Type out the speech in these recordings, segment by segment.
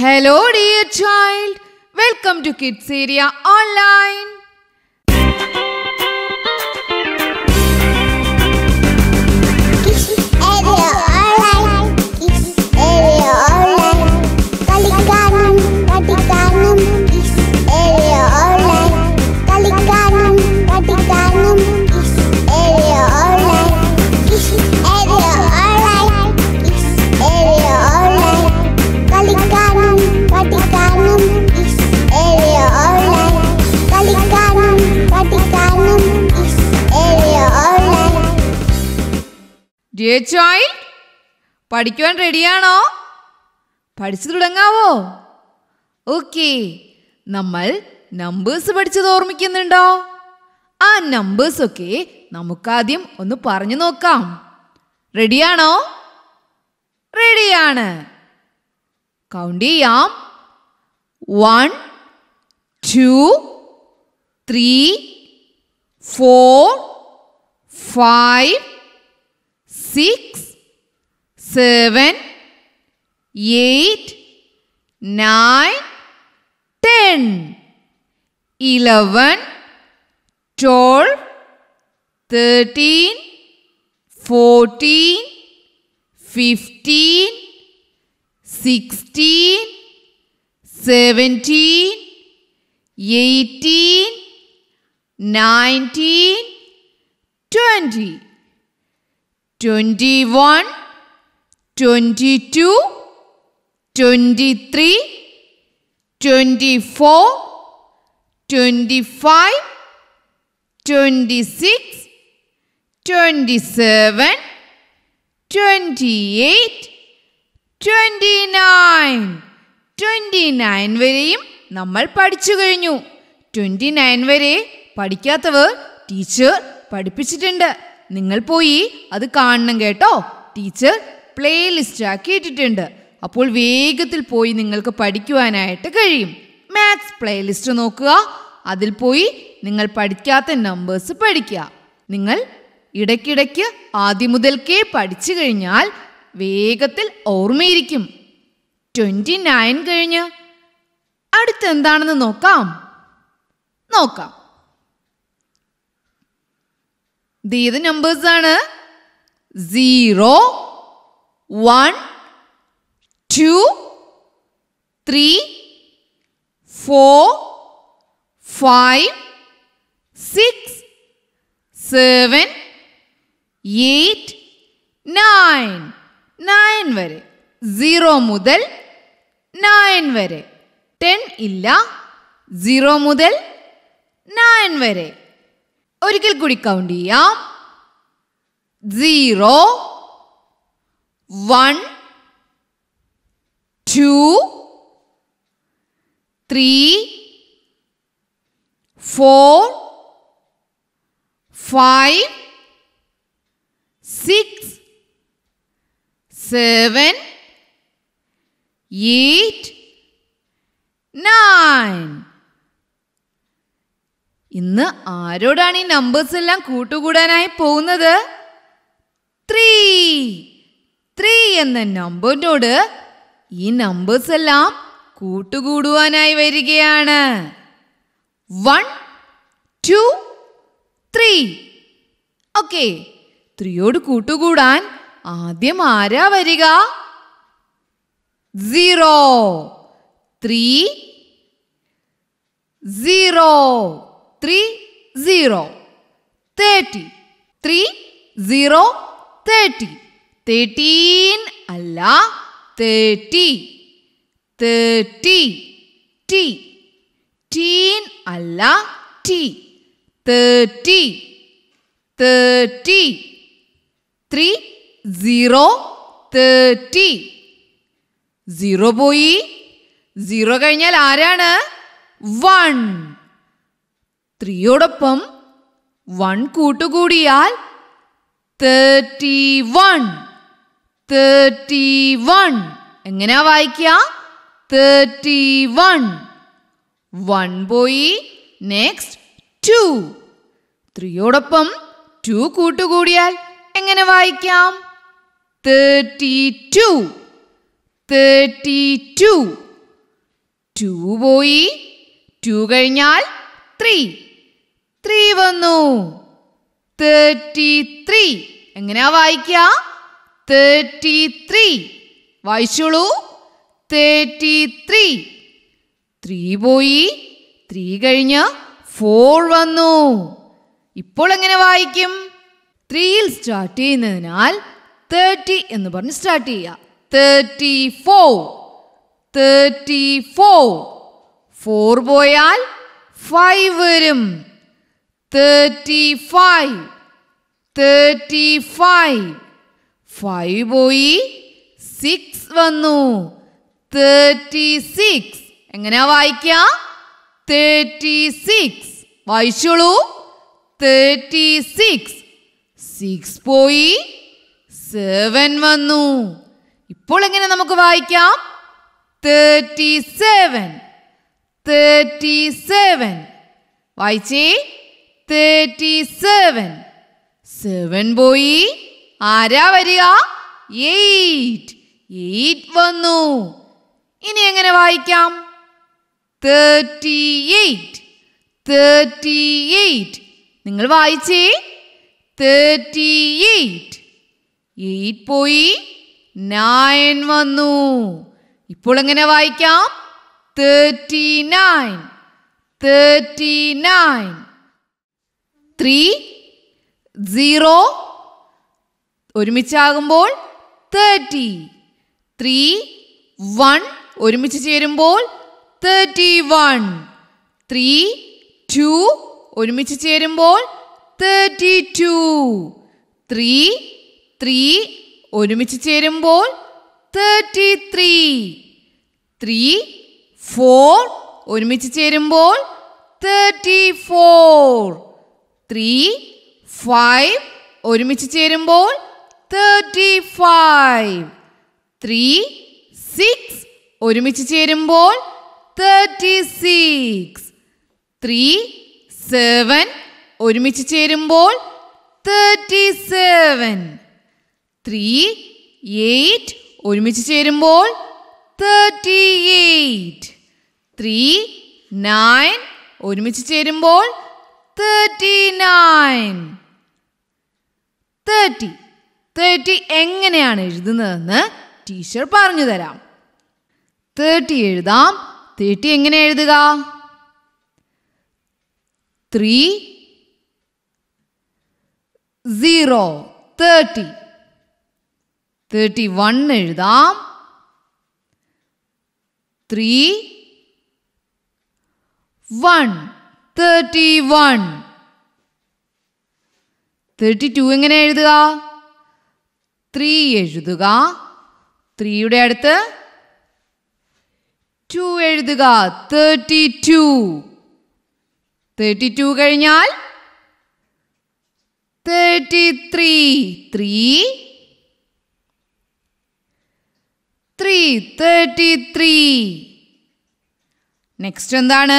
Hello dear child, welcome to Kids Area Online. Dear child പഠിക്കുവാൻ റെഡിയാണോ പഠിച്ചു തുടങ്ങാവോ okay നമ്മൾ നമ്പേഴ്സ് പഠിച്ചത് ഓർമ്മിക്കുന്നുണ്ടോ ആ നമ്പേഴ്സ് ഒക്കെ നമുക്കാദ്യം ഒന്ന് പറഞ്ഞു നോക്കാം റെഡിയാണോ റെഡിയാണ് കൗണ്ട് ചെയ്യാം one two three four five six, seven, eight, nine, ten, eleven, twelve, thirteen, fourteen, fifteen, sixteen, seventeen, eighteen, nineteen, twenty. 21, 22, 23, 24, 25, 26, 27, 28, 29. Twenty nine വരെയും നമ്മൾ പഠിച്ചു കഴിഞ്ഞു ട്വൻറ്റി നയൻ വരെ പഠിക്കാത്തവർ ടീച്ചർ പഠിപ്പിച്ചിട്ടുണ്ട് നിങ്ങൾ പോയി അത് കാണണം കേട്ടോ ടീച്ചർ പ്ലേ ലിസ്റ്റ് അപ്പോൾ വേഗത്തിൽ പോയി നിങ്ങൾക്ക് പഠിക്കുവാനായിട്ട് കഴിയും മാത്സ് പ്ലേ ലിസ്റ്റ് നോക്കുക അതിൽ പോയി നിങ്ങൾ പഠിക്കാത്ത നമ്പേഴ്സ് പഠിക്കുക നിങ്ങൾ ഇടയ്ക്കിടയ്ക്ക് ആദ്യം മുതൽക്കേ പഠിച്ചു കഴിഞ്ഞാൽ വേഗത്തിൽ ഓർമ്മയിരിക്കും ട്വൻറ്റി നയൻ കഴിഞ്ഞ് അടുത്തെന്താണെന്ന് നോക്കാം നോക്കാം ഇത് നമ്പേഴ്സ് ആണ് zero one two three four five six seven eight nine nine വരെ സീറോ മുതൽ നയൻ വരെ ടെൻ ഇല്ല സീറോ മുതൽ നയൻ വരെ ഒരിക്കൽ കൂടി കൗണ്ട് ചെയ്യാം zero one two three four five six seven eight nine ഇന്ന് ആരോടാണ് ഈ നമ്പേഴ്സ് എല്ലാം കൂട്ടുകൂടാനായി പോകുന്നത് ത്രീ ത്രീ എന്ന നമ്പറിനോട് ഈ നമ്പേഴ്സ് എല്ലാം കൂട്ടുകൂടുവാനായി വരികയാണ് വൺ ടു ത്രീ ഓക്കെ ത്രീയോട് കൂട്ടുകൂടാൻ ആദ്യം ആരാ വരിക zero three zero three zero thirty three zero thirty thirteen അല്ല തേർട്ടി തേർട്ടി ടി ടീൻ അല്ല ടി thirty thirty three zero thirty zero പോയി സീറോ കഴിഞ്ഞാൽ ആരാണ് വൺ ത്രീയോടൊപ്പം വൺ കൂട്ടുകൂടിയാൽ തേർട്ടി വൺ തേർട്ടി വൺ എങ്ങനെയാ വായിക്കുക തേർട്ടി വൺ വൺ പോയി നെക്സ്റ്റ് ടു ത്രീയോടൊപ്പം ടു കൂട്ടുകൂടിയാൽ എങ്ങനെ വായിക്കാം thirty two thirty two two പോയി ടു കഴിഞ്ഞാൽ ത്രീ ത്രീ വന്നു തേർട്ടി ത്രീ എങ്ങനെയാ വായിക്ക തേർട്ടി ത്രീ വായിച്ചോളൂ തേർട്ടി ത്രീ ത്രീ പോയി ത്രീ കഴിഞ്ഞ് ഫോർ വന്നു ഇപ്പോൾ എങ്ങനെ വായിക്കും ത്രീയിൽ സ്റ്റാർട്ട് ചെയ്യുന്നതിനാൽ തേർട്ടി എന്ന് പറഞ്ഞ് സ്റ്റാർട്ട് ചെയ്യുക thirty four thirty four four പോയാൽ ഫൈവ് വരും 35 35 5 പോയി 6 വന്നു 36 എങ്ങനെയാ വായിക്കുക 36 വായിച്ചോളൂ 36 6 പോയി 7 വന്നു ഇപ്പോൾ എങ്ങനെ നമുക്ക് വായിക്കാം 37 37 വായിച്ചേ തേർട്ടി സെവൻ സെവൻ പോയി ആരാ വരിക എയ്റ്റ് എയ്റ്റ് വന്നു ഇനി എങ്ങനെ വായിക്കാം തേർട്ടി എയ്റ്റ് തേർട്ടി എയ്റ്റ് നിങ്ങൾ വായിച്ചേ തേർട്ടി എയ്റ്റ് എയ്റ്റ് പോയി നയൻ വന്നു ഇപ്പോൾ എങ്ങനെ വായിക്കാം thirty nine thirty nine three zero ഒരുമിച്ചാകുമ്പോൾ തേർട്ടി ത്രീ വൺ ഒരുമിച്ച് ചേരുമ്പോൾ തേർട്ടി വൺ ത്രീ ടു ഒരുമിച്ച് ചേരുമ്പോൾ തേർട്ടി ടു ത്രീ ത്രീ ഒരുമിച്ച് ചേരുമ്പോൾ തേർട്ടി ത്രീ ത്രീ ഫോർ ഒരുമിച്ച് ചേരുമ്പോൾ തേർട്ടി ഫോർ ത്രീ ഫൈവ് ഒരുമിച്ച് ചേരുമ്പോൾ തേർട്ടി ഫൈവ് ത്രീ സിക്സ് ഒരുമിച്ച് ചേരുമ്പോൾ തേർട്ടി സിക്സ് ത്രീ സെവൻ ഒരുമിച്ച് ചേരുമ്പോൾ തേർട്ടി സെവൻ ത്രീ എയ്റ്റ് ഒരുമിച്ച് ചേരുമ്പോൾ തേർട്ടി എയ്റ്റ് ത്രീ നയൻ ഒരുമിച്ച് ചേരുമ്പോൾ 39 തേർട്ടി തേർട്ടി എങ്ങനെയാണ് എഴുതുന്നതെന്ന് ടീച്ചർ പറഞ്ഞു തരാം തേർട്ടി എഴുതാം തേർട്ടി എങ്ങനെ എഴുതുക three zero thirty thirty one എഴുതാം three one thirty one thirty two എങ്ങനെ എഴുതുക ത്രീ എഴുതുക ത്രീയുടെ അടുത്ത് ടു എഴുതുക തേർട്ടി ടു തേർട്ടി ടു കഴിഞ്ഞാൽ thirty three three three thirty three next എന്താണ്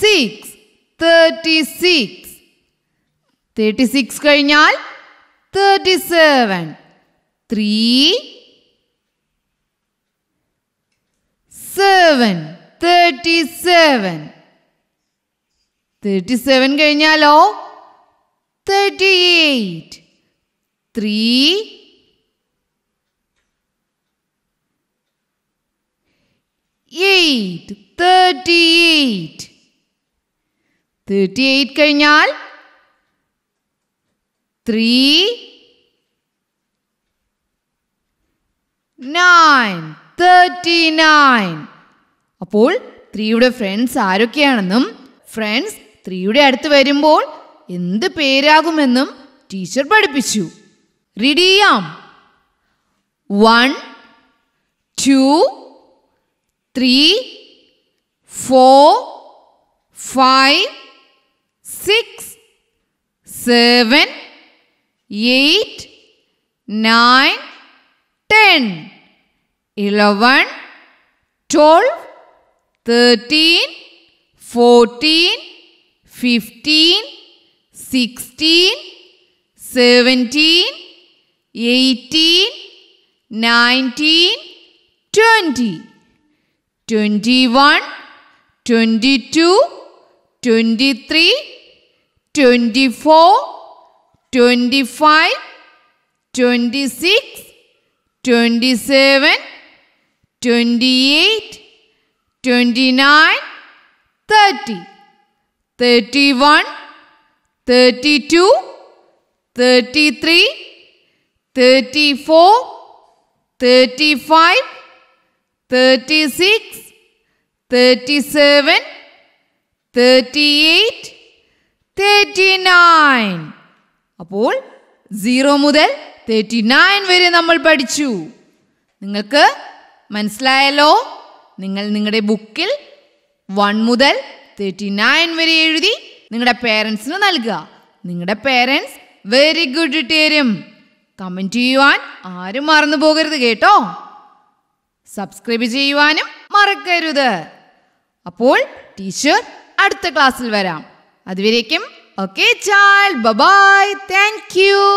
six thirty six thirty six കഴിഞ്ഞാൽ thirty seven three seven thirty seven thirty seven കഴിഞ്ഞാലോ thirty eight three eight thirty eight thirty eight കഴിഞ്ഞാൽ three nine thirty nine അപ്പോൾ ത്രീയുടെ friends ആരൊക്കെയാണെന്നും friends ത്രീയുടെ അടുത്ത് വരുമ്പോൾ എന്ത് പേരാകുമെന്നും ടീച്ചർ പഠിപ്പിച്ചു റെഡി ചെയ്യാം one two three four five six, seven, eight, nine, ten, eleven, twelve, thirteen, fourteen, fifteen, sixteen, seventeen, eighteen, nineteen, twenty, twenty-one, twenty-two, twenty-three. 24, 25, 26, 27, 28, 29, 30, 31, 32, 33, 34, 35, 36, 37, 38, thirty nine അപ്പോൾ സീറോ മുതൽ തേർട്ടി നയൻ വരെ നമ്മൾ പഠിച്ചു നിങ്ങൾക്ക് മനസ്സിലായല്ലോ നിങ്ങൾ നിങ്ങളുടെ ബുക്കിൽ വൺ മുതൽ തേർട്ടി നയൻ വരെ എഴുതി നിങ്ങളുടെ പേരൻസിന് നൽകുക നിങ്ങളുടെ പേരൻസ് വെരി ഗുഡ് തരും കമൻറ്റ് ചെയ്യുവാൻ ആരും മറന്നു പോകരുത് കേട്ടോ സബ്സ്ക്രൈബ് ചെയ്യുവാനും മറക്കരുത് അപ്പോൾ ടീച്ചർ അടുത്ത ക്ലാസ്സിൽ വരാം അതുവരേക്കും ഓക്കെ ചാൽ ബബായ് താങ്ക് യു